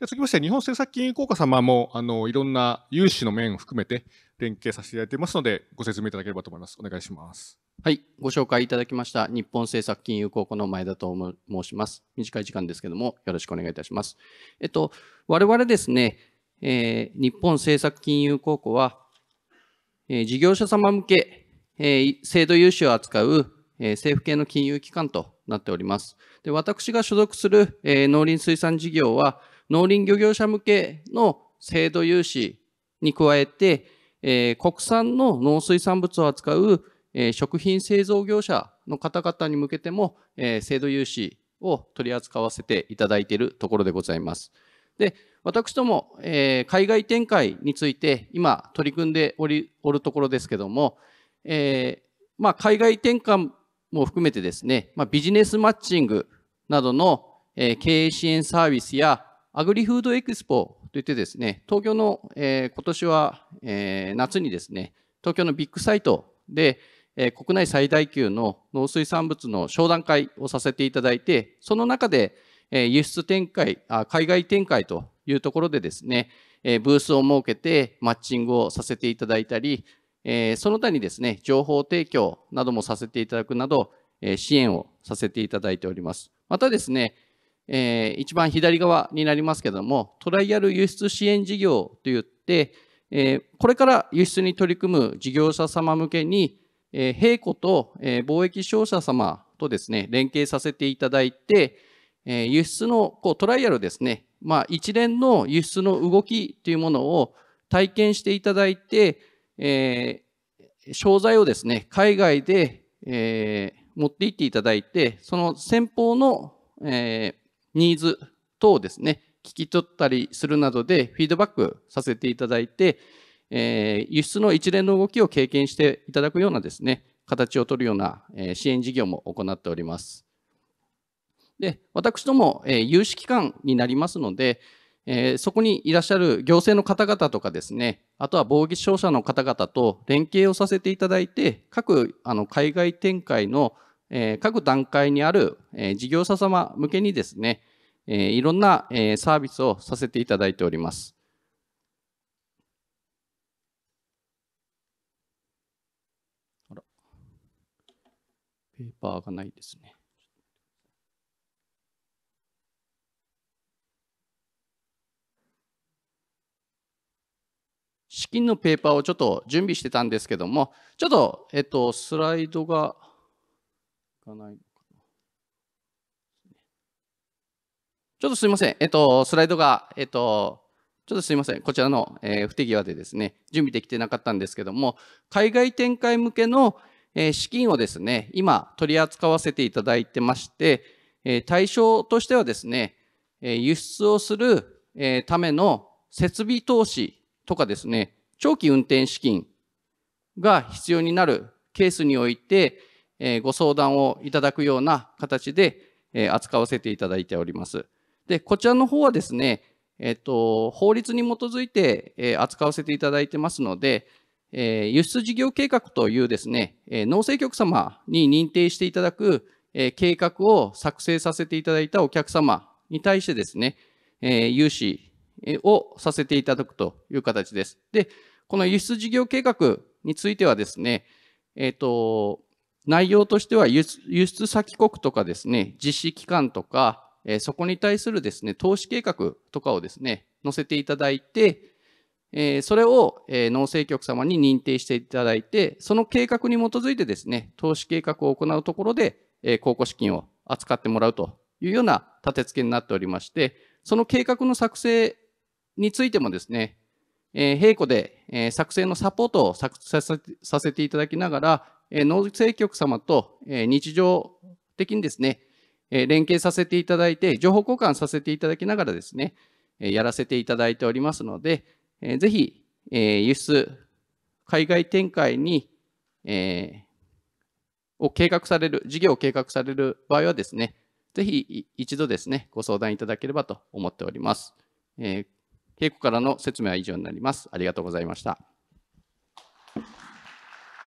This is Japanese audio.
続きまして、日本政策金融公庫様も、あの、いろんな融資の面を含めて連携させていただいてますので、ご説明いただければと思います。お願いします。はい、ご紹介いただきました。日本政策金融公庫の前田と申します。短い時間ですけども、よろしくお願いいたします。えっと、我々ですね、えー、日本政策金融公庫は、えー、事業者様向け、えー、制度融資を扱う、えー、政府系の金融機関となっております。で私が所属する、えー、農林水産事業は、農林漁業者向けの制度融資に加えて、えー、国産の農水産物を扱う、えー、食品製造業者の方々に向けても、えー、制度融資を取り扱わせていただいているところでございます。で、私ども、えー、海外展開について今取り組んでおり、おるところですけども、えー、まあ、海外転換も含めてですね、まあ、ビジネスマッチングなどの、えー、経営支援サービスや、アグリフードエクスポといってですね、東京の、えー、今年は、えー、夏にですね、東京のビッグサイトで、え国内最大級の農水産物の商談会をさせていただいて、その中で、え輸出展開あ、海外展開というところでですね、えブースを設けてマッチングをさせていただいたり、えその他にですね、情報提供などもさせていただくなど、え支援をさせていただいております。またですね、えー、一番左側になりますけども、トライアル輸出支援事業といって、えー、これから輸出に取り組む事業者様向けに、えー、と、えー、貿易商社様とですね、連携させていただいて、えー、輸出のこうトライアルですね、まあ、一連の輸出の動きというものを体験していただいて、えー、商材をですね、海外で、えー、持って行っていただいて、その先方の、えー、ニーズ等をですね、聞き取ったりするなどでフィードバックさせていただいて、えー、輸出の一連の動きを経験していただくようなですね、形を取るような支援事業も行っております。で、私ども、えー、有志機関になりますので、えー、そこにいらっしゃる行政の方々とかですね、あとは貿易商社の方々と連携をさせていただいて、各あの海外展開の、えー、各段階にある、え事業者様向けにですね、えいろんな、えサービスをさせていただいております。ペーパーがないですね。資金のペーパーをちょっと準備してたんですけども、ちょっと、えっと、スライドが、がない。ちょっとすいません。えっと、スライドが、えっと、ちょっとすいません。こちらの、えー、不手際でですね、準備できてなかったんですけども、海外展開向けの、えー、資金をですね、今取り扱わせていただいてまして、えー、対象としてはですね、え輸出をする、えための設備投資とかですね、長期運転資金が必要になるケースにおいて、えご相談をいただくような形で、え扱わせていただいております。で、こちらの方はですね、えっと、法律に基づいて、えー、扱わせていただいてますので、えー、輸出事業計画というですね、えー、農政局様に認定していただく、えー、計画を作成させていただいたお客様に対してですね、えー、融資をさせていただくという形です。で、この輸出事業計画についてはですね、えっ、ー、と、内容としては輸出先国とかですね、実施機関とか、えそこに対するですね、投資計画とかをですね、載せていただいて、えそれを、え農政局様に認定していただいて、その計画に基づいてですね、投資計画を行うところで、え公庫資金を扱ってもらうというような立て付けになっておりまして、その計画の作成についてもですね、えー、並行で、え作成のサポートをさせていただきながら、え農政局様と、え日常的にですね、え連携させていただいて、情報交換させていただきながらですね、えやらせていただいておりますので、えぜひ、え輸出、海外展開に、えを計画される、事業を計画される場合はですね、ぜひ一度ですね、ご相談いただければと思っております。えー、稽古からの説明は以上になります。ありがとうございました。